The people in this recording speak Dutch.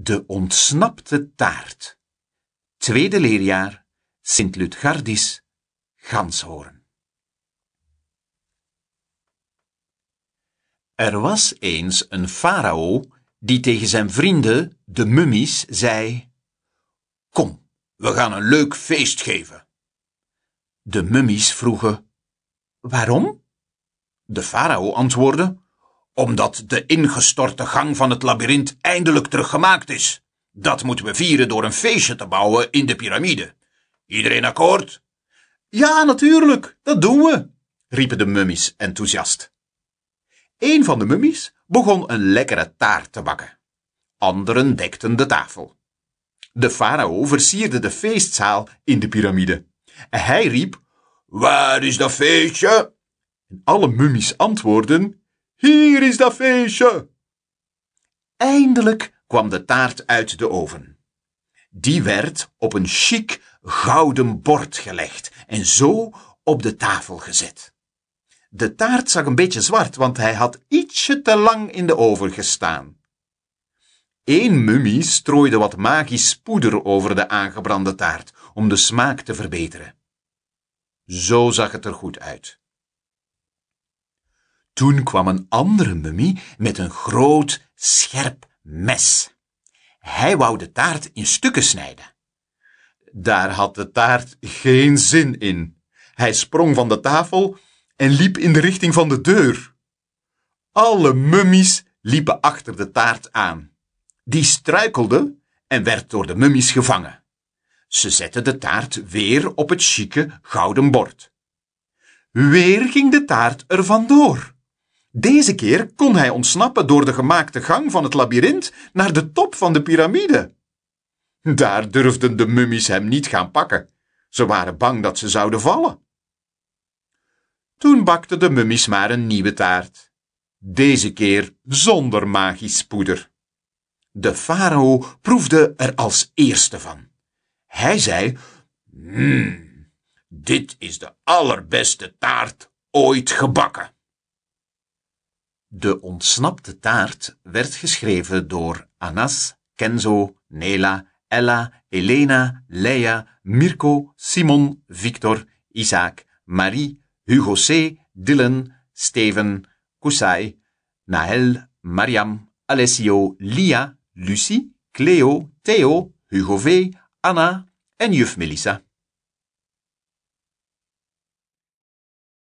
De ontsnapte taart. Tweede leerjaar, sint ludgardis Ganshoorn. Er was eens een farao die tegen zijn vrienden, de mummies, zei: Kom, we gaan een leuk feest geven. De mummies vroegen: Waarom? De farao antwoordde: omdat de ingestorte gang van het labyrint eindelijk teruggemaakt is. Dat moeten we vieren door een feestje te bouwen in de piramide. Iedereen akkoord? Ja, natuurlijk, dat doen we, riepen de mummies enthousiast. Een van de mummies begon een lekkere taart te bakken. Anderen dekten de tafel. De farao versierde de feestzaal in de piramide. Hij riep: Waar is dat feestje? En alle mummies antwoordden: hier is dat feestje! Eindelijk kwam de taart uit de oven. Die werd op een chic gouden bord gelegd en zo op de tafel gezet. De taart zag een beetje zwart, want hij had ietsje te lang in de oven gestaan. Eén mummie strooide wat magisch poeder over de aangebrande taart om de smaak te verbeteren. Zo zag het er goed uit. Toen kwam een andere mummie met een groot, scherp mes. Hij wou de taart in stukken snijden. Daar had de taart geen zin in. Hij sprong van de tafel en liep in de richting van de deur. Alle mummies liepen achter de taart aan. Die struikelde en werd door de mummies gevangen. Ze zetten de taart weer op het chique gouden bord. Weer ging de taart er vandoor. Deze keer kon hij ontsnappen door de gemaakte gang van het labyrint naar de top van de piramide. Daar durfden de mummies hem niet gaan pakken. Ze waren bang dat ze zouden vallen. Toen bakten de mummies maar een nieuwe taart. Deze keer zonder magisch poeder. De farao proefde er als eerste van. Hij zei: Mmm, dit is de allerbeste taart ooit gebakken. De ontsnapte taart werd geschreven door Anas, Kenzo, Nela, Ella, Elena, Leia, Mirko, Simon, Victor, Isaac, Marie, Hugo C., Dylan, Steven, Kusai, Nahel, Mariam, Alessio, Lia, Lucie, Cleo, Theo, Hugo V., Anna en juf Melissa.